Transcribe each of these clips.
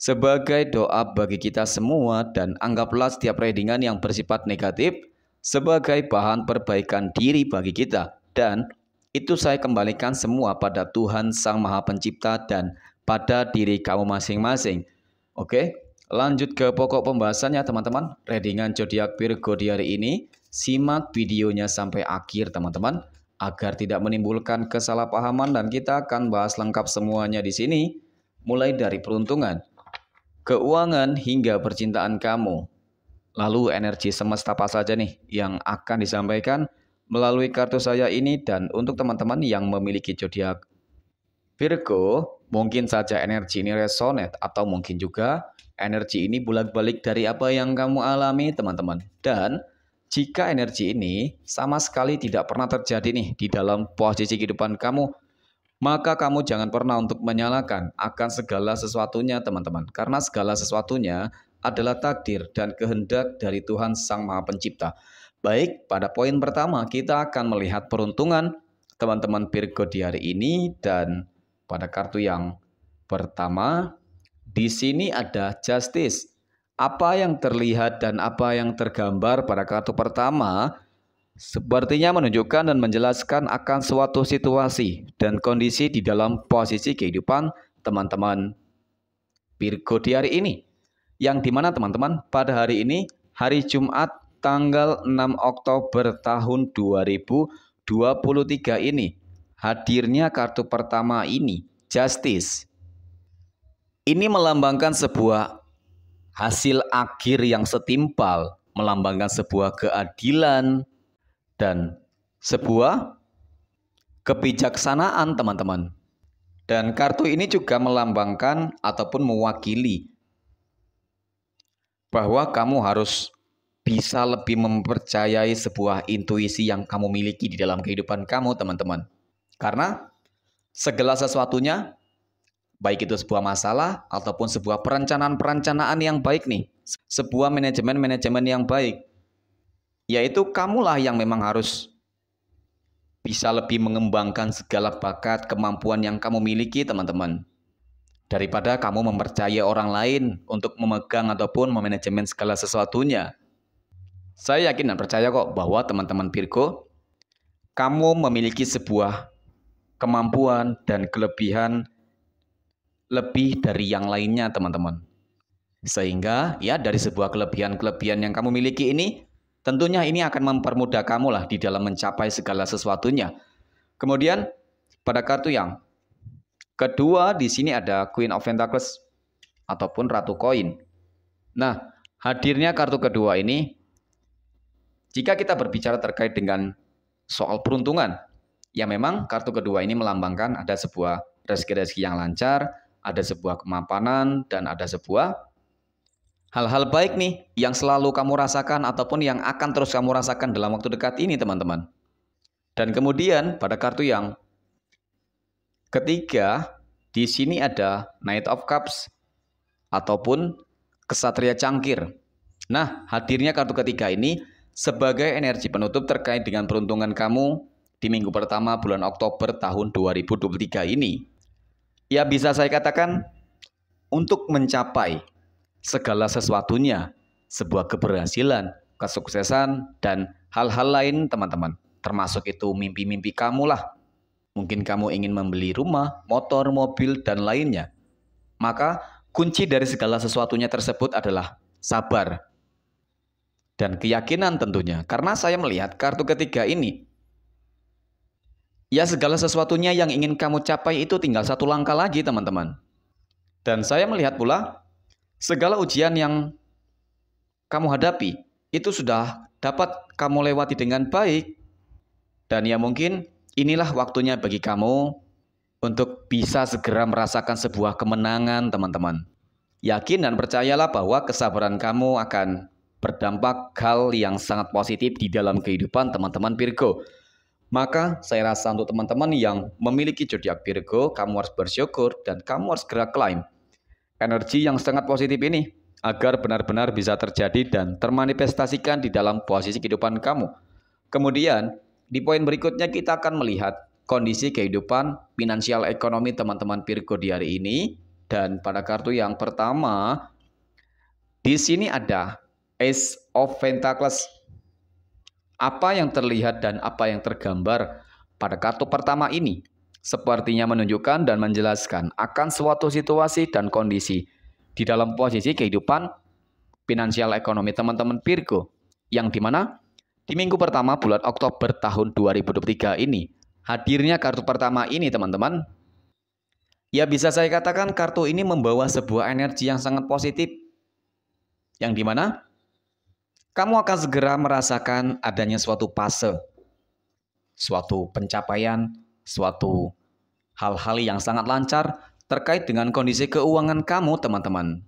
sebagai doa bagi kita semua dan anggaplah setiap readingan yang bersifat negatif sebagai bahan perbaikan diri bagi kita dan itu saya kembalikan semua pada Tuhan Sang Maha Pencipta dan pada diri kamu masing-masing. Oke, lanjut ke pokok pembahasannya teman-teman. Readingan zodiak Virgo di hari ini, simak videonya sampai akhir teman-teman agar tidak menimbulkan kesalahpahaman dan kita akan bahas lengkap semuanya di sini mulai dari peruntungan keuangan hingga percintaan kamu. Lalu energi semesta apa saja nih yang akan disampaikan melalui kartu saya ini dan untuk teman-teman yang memiliki zodiak Virgo, mungkin saja energi ini resonate atau mungkin juga energi ini bulat balik dari apa yang kamu alami, teman-teman. Dan jika energi ini sama sekali tidak pernah terjadi nih di dalam posisi kehidupan kamu, maka kamu jangan pernah untuk menyalahkan akan segala sesuatunya teman-teman. Karena segala sesuatunya adalah takdir dan kehendak dari Tuhan Sang Maha Pencipta. Baik, pada poin pertama kita akan melihat peruntungan teman-teman Virgo di hari ini dan pada kartu yang pertama di sini ada justice. Apa yang terlihat dan apa yang tergambar pada kartu pertama Sepertinya menunjukkan dan menjelaskan akan suatu situasi dan kondisi di dalam posisi kehidupan teman-teman Virgo di hari ini. Yang dimana teman-teman pada hari ini, hari Jumat tanggal 6 Oktober tahun 2023 ini, hadirnya kartu pertama ini, Justice. Ini melambangkan sebuah hasil akhir yang setimpal, melambangkan sebuah keadilan, dan sebuah kebijaksanaan teman-teman. Dan kartu ini juga melambangkan ataupun mewakili bahwa kamu harus bisa lebih mempercayai sebuah intuisi yang kamu miliki di dalam kehidupan kamu, teman-teman. Karena segala sesuatunya, baik itu sebuah masalah ataupun sebuah perencanaan-perencanaan yang baik nih, sebuah manajemen-manajemen yang baik, yaitu kamulah yang memang harus bisa lebih mengembangkan segala bakat kemampuan yang kamu miliki teman-teman daripada kamu mempercayai orang lain untuk memegang ataupun memanajemen segala sesuatunya saya yakin dan percaya kok bahwa teman-teman Virgo kamu memiliki sebuah kemampuan dan kelebihan lebih dari yang lainnya teman-teman sehingga ya dari sebuah kelebihan-kelebihan yang kamu miliki ini Tentunya ini akan mempermudah kamu lah di dalam mencapai segala sesuatunya. Kemudian pada kartu yang kedua di sini ada Queen of Pentacles ataupun Ratu Koin. Nah, hadirnya kartu kedua ini jika kita berbicara terkait dengan soal peruntungan, ya memang kartu kedua ini melambangkan ada sebuah rezeki-rezeki yang lancar, ada sebuah kemapanan dan ada sebuah hal-hal baik nih yang selalu kamu rasakan ataupun yang akan terus kamu rasakan dalam waktu dekat ini teman-teman. Dan kemudian pada kartu yang ketiga, di sini ada Knight of Cups ataupun Kesatria Cangkir. Nah, hadirnya kartu ketiga ini sebagai energi penutup terkait dengan peruntungan kamu di minggu pertama bulan Oktober tahun 2023 ini. Ya bisa saya katakan untuk mencapai segala sesuatunya, sebuah keberhasilan, kesuksesan, dan hal-hal lain teman-teman. Termasuk itu mimpi-mimpi kamu lah. Mungkin kamu ingin membeli rumah, motor, mobil, dan lainnya. Maka kunci dari segala sesuatunya tersebut adalah sabar. Dan keyakinan tentunya, karena saya melihat kartu ketiga ini. Ya segala sesuatunya yang ingin kamu capai itu tinggal satu langkah lagi teman-teman. Dan saya melihat pula Segala ujian yang kamu hadapi itu sudah dapat kamu lewati dengan baik. Dan ya mungkin inilah waktunya bagi kamu untuk bisa segera merasakan sebuah kemenangan teman-teman. Yakin dan percayalah bahwa kesabaran kamu akan berdampak hal yang sangat positif di dalam kehidupan teman-teman Virgo. Maka saya rasa untuk teman-teman yang memiliki zodiak Virgo, kamu harus bersyukur dan kamu harus segera klaim energi yang sangat positif ini agar benar-benar bisa terjadi dan termanifestasikan di dalam posisi kehidupan kamu. Kemudian, di poin berikutnya kita akan melihat kondisi kehidupan finansial ekonomi teman-teman Virgo di hari ini dan pada kartu yang pertama di sini ada Ace of Pentacles. Apa yang terlihat dan apa yang tergambar pada kartu pertama ini sepertinya menunjukkan dan menjelaskan akan suatu situasi dan kondisi di dalam posisi kehidupan finansial ekonomi teman-teman Virgo yang dimana di minggu pertama bulan Oktober tahun 2023 ini hadirnya kartu pertama ini teman-teman ya bisa saya katakan kartu ini membawa sebuah energi yang sangat positif yang dimana kamu akan segera merasakan adanya suatu fase suatu pencapaian suatu hal-hal yang sangat lancar terkait dengan kondisi keuangan kamu, teman-teman.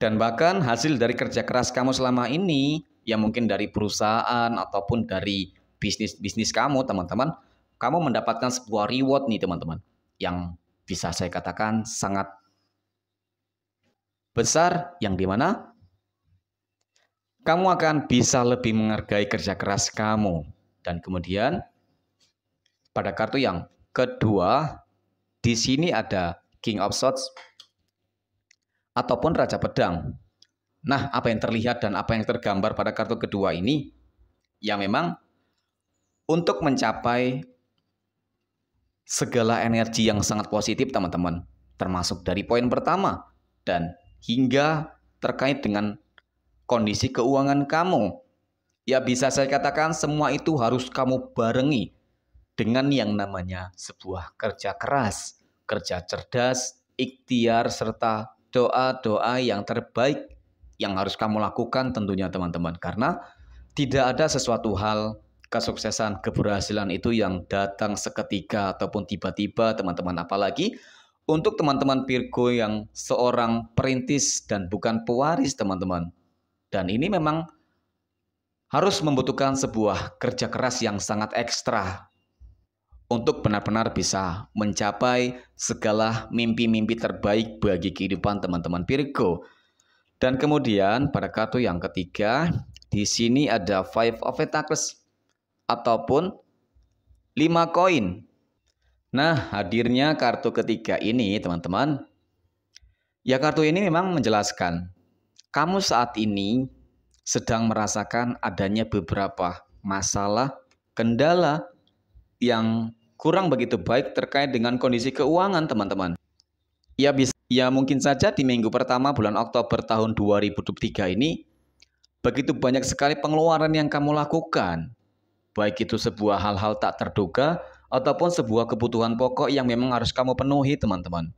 Dan bahkan hasil dari kerja keras kamu selama ini, yang mungkin dari perusahaan ataupun dari bisnis-bisnis kamu, teman-teman, kamu mendapatkan sebuah reward nih, teman-teman, yang bisa saya katakan sangat besar, yang dimana kamu akan bisa lebih menghargai kerja keras kamu. Dan kemudian pada kartu yang kedua, di sini ada King of Swords ataupun Raja Pedang. Nah, apa yang terlihat dan apa yang tergambar pada kartu kedua ini, ya memang untuk mencapai segala energi yang sangat positif teman-teman, termasuk dari poin pertama dan hingga terkait dengan kondisi keuangan kamu. Ya bisa saya katakan semua itu harus kamu barengi dengan yang namanya sebuah kerja keras, kerja cerdas, ikhtiar, serta doa-doa yang terbaik yang harus kamu lakukan tentunya teman-teman. Karena tidak ada sesuatu hal kesuksesan, keberhasilan itu yang datang seketika ataupun tiba-tiba teman-teman. Apalagi untuk teman-teman Virgo yang seorang perintis dan bukan pewaris teman-teman. Dan ini memang harus membutuhkan sebuah kerja keras yang sangat ekstra untuk benar-benar bisa mencapai segala mimpi-mimpi terbaik bagi kehidupan teman-teman Virgo. Dan kemudian pada kartu yang ketiga, di sini ada Five of Pentacles ataupun lima koin. Nah, hadirnya kartu ketiga ini, teman-teman. Ya, kartu ini memang menjelaskan kamu saat ini sedang merasakan adanya beberapa masalah, kendala yang kurang begitu baik terkait dengan kondisi keuangan teman-teman. Ya, bisa, ya mungkin saja di minggu pertama bulan Oktober tahun 2023 ini, begitu banyak sekali pengeluaran yang kamu lakukan. Baik itu sebuah hal-hal tak terduga ataupun sebuah kebutuhan pokok yang memang harus kamu penuhi teman-teman.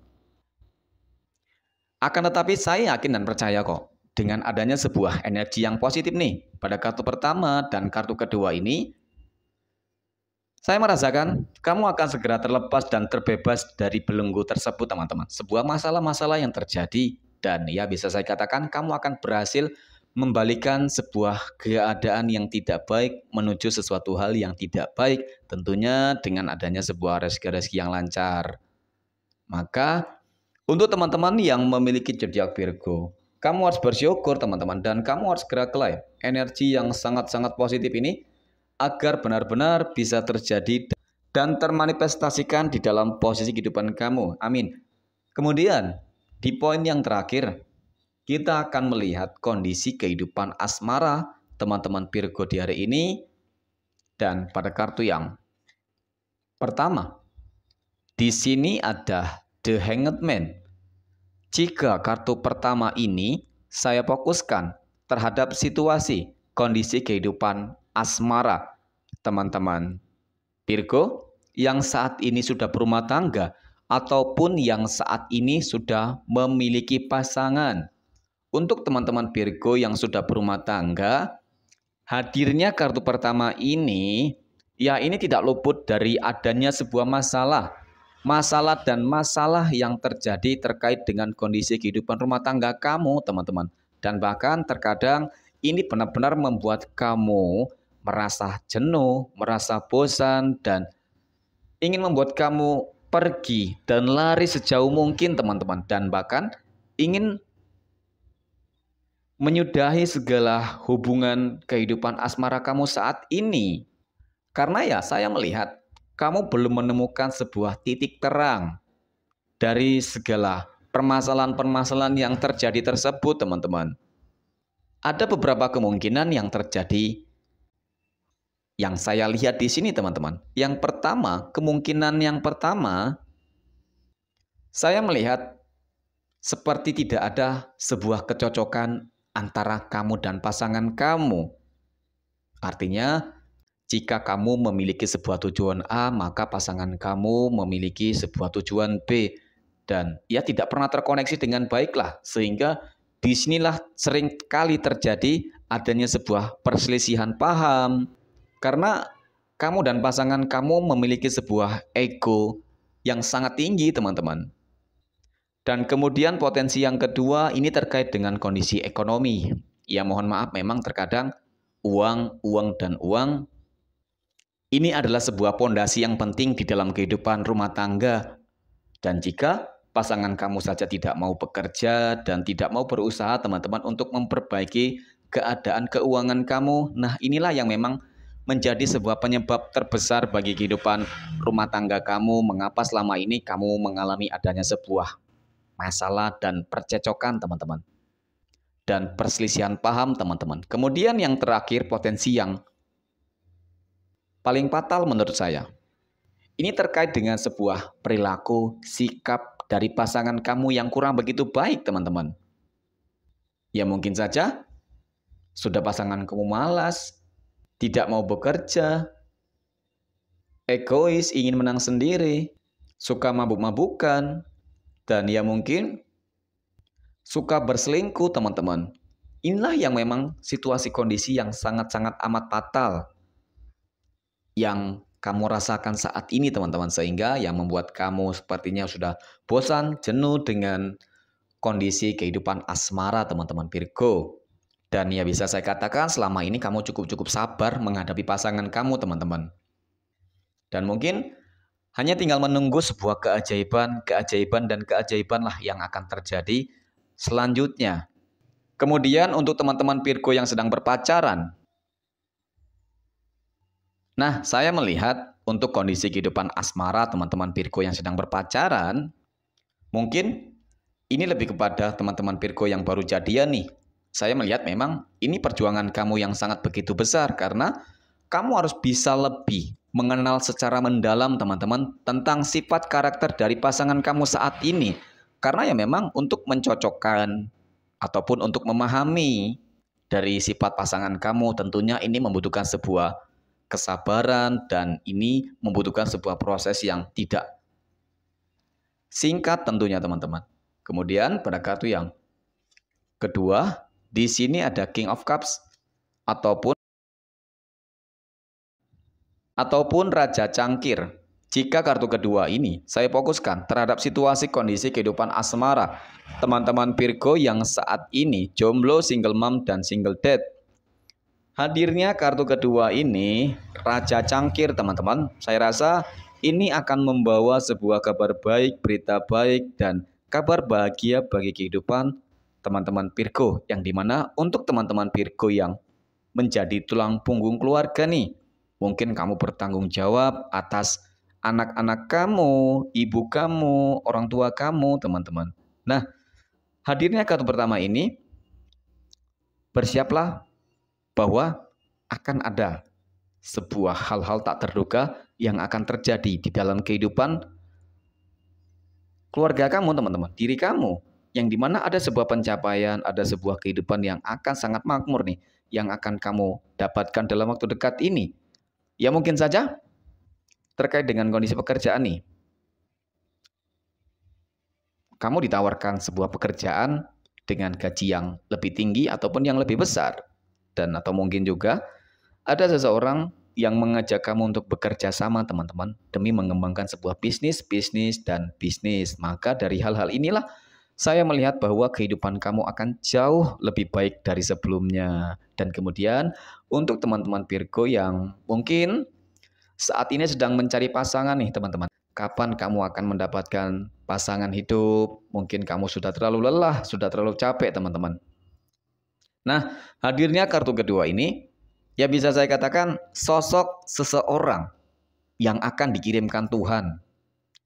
Akan tetapi saya yakin dan percaya kok, dengan adanya sebuah energi yang positif nih pada kartu pertama dan kartu kedua ini, saya merasakan kamu akan segera terlepas dan terbebas dari belenggu tersebut, teman-teman. Sebuah masalah-masalah yang terjadi dan ya bisa saya katakan kamu akan berhasil membalikan sebuah keadaan yang tidak baik menuju sesuatu hal yang tidak baik, tentunya dengan adanya sebuah rezeki-rezeki yang lancar. Maka untuk teman-teman yang memiliki zodiak Virgo, kamu harus bersyukur teman-teman dan kamu harus segera klaim energi yang sangat-sangat positif ini agar benar-benar bisa terjadi dan termanifestasikan di dalam posisi kehidupan kamu. Amin. Kemudian, di poin yang terakhir, kita akan melihat kondisi kehidupan asmara teman-teman Virgo di hari ini dan pada kartu yang pertama. Di sini ada The Hanged Man. Jika kartu pertama ini saya fokuskan terhadap situasi kondisi kehidupan asmara, teman-teman. Virgo yang saat ini sudah berumah tangga ataupun yang saat ini sudah memiliki pasangan. Untuk teman-teman Virgo yang sudah berumah tangga, hadirnya kartu pertama ini ya ini tidak luput dari adanya sebuah masalah. Masalah dan masalah yang terjadi terkait dengan kondisi kehidupan rumah tangga kamu, teman-teman. Dan bahkan terkadang ini benar-benar membuat kamu merasa jenuh, merasa bosan, dan ingin membuat kamu pergi dan lari sejauh mungkin teman-teman. Dan bahkan ingin menyudahi segala hubungan kehidupan asmara kamu saat ini. Karena ya saya melihat kamu belum menemukan sebuah titik terang dari segala permasalahan-permasalahan yang terjadi tersebut, teman-teman. Ada beberapa kemungkinan yang terjadi yang saya lihat di sini teman-teman, yang pertama, kemungkinan yang pertama, saya melihat seperti tidak ada sebuah kecocokan antara kamu dan pasangan kamu. Artinya, jika kamu memiliki sebuah tujuan A, maka pasangan kamu memiliki sebuah tujuan B. Dan ia tidak pernah terkoneksi dengan baiklah, sehingga disinilah sering kali terjadi adanya sebuah perselisihan paham, karena kamu dan pasangan kamu memiliki sebuah ego yang sangat tinggi, teman-teman. Dan kemudian potensi yang kedua ini terkait dengan kondisi ekonomi. Ya mohon maaf memang terkadang uang, uang dan uang ini adalah sebuah pondasi yang penting di dalam kehidupan rumah tangga. Dan jika pasangan kamu saja tidak mau bekerja dan tidak mau berusaha teman-teman untuk memperbaiki keadaan keuangan kamu, nah inilah yang memang menjadi sebuah penyebab terbesar bagi kehidupan rumah tangga kamu. Mengapa selama ini kamu mengalami adanya sebuah masalah dan percecokan, teman-teman? Dan perselisihan paham, teman-teman. Kemudian yang terakhir, potensi yang paling fatal menurut saya. Ini terkait dengan sebuah perilaku, sikap dari pasangan kamu yang kurang begitu baik, teman-teman. Ya mungkin saja sudah pasangan kamu malas, tidak mau bekerja, egois, ingin menang sendiri, suka mabuk-mabukan, dan ya mungkin suka berselingkuh teman-teman. Inilah yang memang situasi kondisi yang sangat-sangat amat fatal yang kamu rasakan saat ini teman-teman sehingga yang membuat kamu sepertinya sudah bosan, jenuh dengan kondisi kehidupan asmara teman-teman Virgo. Dan ya bisa saya katakan selama ini kamu cukup-cukup sabar menghadapi pasangan kamu teman-teman. Dan mungkin hanya tinggal menunggu sebuah keajaiban, keajaiban dan keajaiban lah yang akan terjadi selanjutnya. Kemudian untuk teman-teman Virgo yang sedang berpacaran. Nah, saya melihat untuk kondisi kehidupan asmara teman-teman Virgo yang sedang berpacaran, mungkin ini lebih kepada teman-teman Virgo yang baru jadian nih saya melihat memang ini perjuangan kamu yang sangat begitu besar karena kamu harus bisa lebih mengenal secara mendalam teman-teman tentang sifat karakter dari pasangan kamu saat ini. Karena ya memang untuk mencocokkan ataupun untuk memahami dari sifat pasangan kamu tentunya ini membutuhkan sebuah kesabaran dan ini membutuhkan sebuah proses yang tidak singkat tentunya teman-teman. Kemudian pada kartu yang kedua, di sini ada King of Cups ataupun ataupun Raja Cangkir. Jika kartu kedua ini saya fokuskan terhadap situasi kondisi kehidupan asmara teman-teman Virgo yang saat ini jomblo, single mom, dan single dad. Hadirnya kartu kedua ini Raja Cangkir teman-teman. Saya rasa ini akan membawa sebuah kabar baik, berita baik, dan kabar bahagia bagi kehidupan teman-teman Virgo yang dimana untuk teman-teman Virgo yang menjadi tulang punggung keluarga nih mungkin kamu bertanggung jawab atas anak-anak kamu, ibu kamu, orang tua kamu, teman-teman. Nah, hadirnya kartu pertama ini bersiaplah bahwa akan ada sebuah hal-hal tak terduga yang akan terjadi di dalam kehidupan keluarga kamu, teman-teman, diri kamu, yang dimana ada sebuah pencapaian, ada sebuah kehidupan yang akan sangat makmur nih, yang akan kamu dapatkan dalam waktu dekat ini. Ya mungkin saja terkait dengan kondisi pekerjaan nih. Kamu ditawarkan sebuah pekerjaan dengan gaji yang lebih tinggi ataupun yang lebih besar. Dan atau mungkin juga ada seseorang yang mengajak kamu untuk bekerja sama teman-teman demi mengembangkan sebuah bisnis, bisnis, dan bisnis. Maka dari hal-hal inilah saya melihat bahwa kehidupan kamu akan jauh lebih baik dari sebelumnya. Dan kemudian untuk teman-teman Virgo yang mungkin saat ini sedang mencari pasangan nih teman-teman. Kapan kamu akan mendapatkan pasangan hidup? Mungkin kamu sudah terlalu lelah, sudah terlalu capek teman-teman. Nah, hadirnya kartu kedua ini ya bisa saya katakan sosok seseorang yang akan dikirimkan Tuhan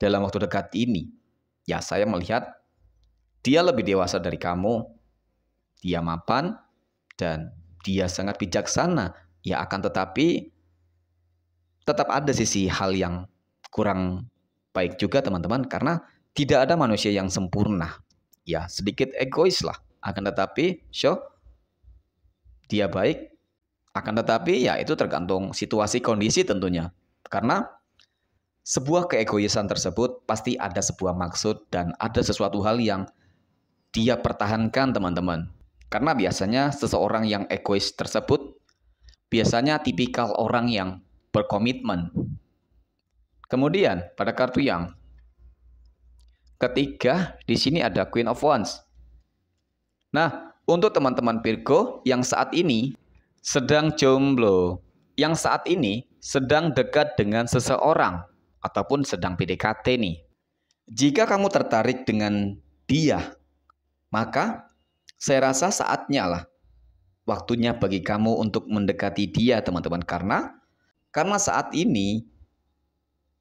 dalam waktu dekat ini. Ya, saya melihat dia lebih dewasa dari kamu, dia mapan, dan dia sangat bijaksana. Ya akan tetapi tetap ada sisi hal yang kurang baik juga teman-teman karena tidak ada manusia yang sempurna. Ya sedikit egois lah. Akan tetapi, show dia baik. Akan tetapi ya itu tergantung situasi kondisi tentunya. Karena sebuah keegoisan tersebut pasti ada sebuah maksud dan ada sesuatu hal yang dia pertahankan teman-teman. Karena biasanya seseorang yang egois tersebut biasanya tipikal orang yang berkomitmen. Kemudian pada kartu yang ketiga di sini ada Queen of Wands. Nah, untuk teman-teman Virgo yang saat ini sedang jomblo, yang saat ini sedang dekat dengan seseorang ataupun sedang PDKT nih. Jika kamu tertarik dengan dia maka saya rasa saatnya lah waktunya bagi kamu untuk mendekati dia teman-teman karena karena saat ini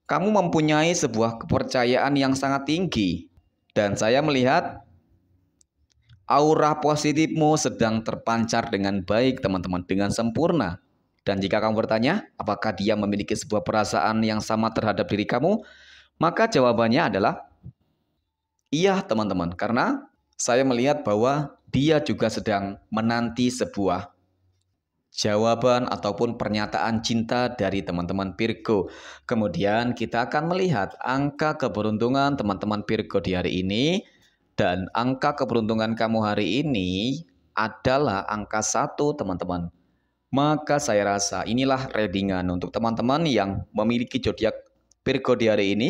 kamu mempunyai sebuah kepercayaan yang sangat tinggi dan saya melihat aura positifmu sedang terpancar dengan baik teman-teman dengan sempurna dan jika kamu bertanya apakah dia memiliki sebuah perasaan yang sama terhadap diri kamu maka jawabannya adalah iya teman-teman karena saya melihat bahwa dia juga sedang menanti sebuah jawaban ataupun pernyataan cinta dari teman-teman Virgo. Kemudian kita akan melihat angka keberuntungan teman-teman Virgo di hari ini dan angka keberuntungan kamu hari ini adalah angka satu teman-teman. Maka saya rasa inilah readingan untuk teman-teman yang memiliki zodiak Virgo di hari ini.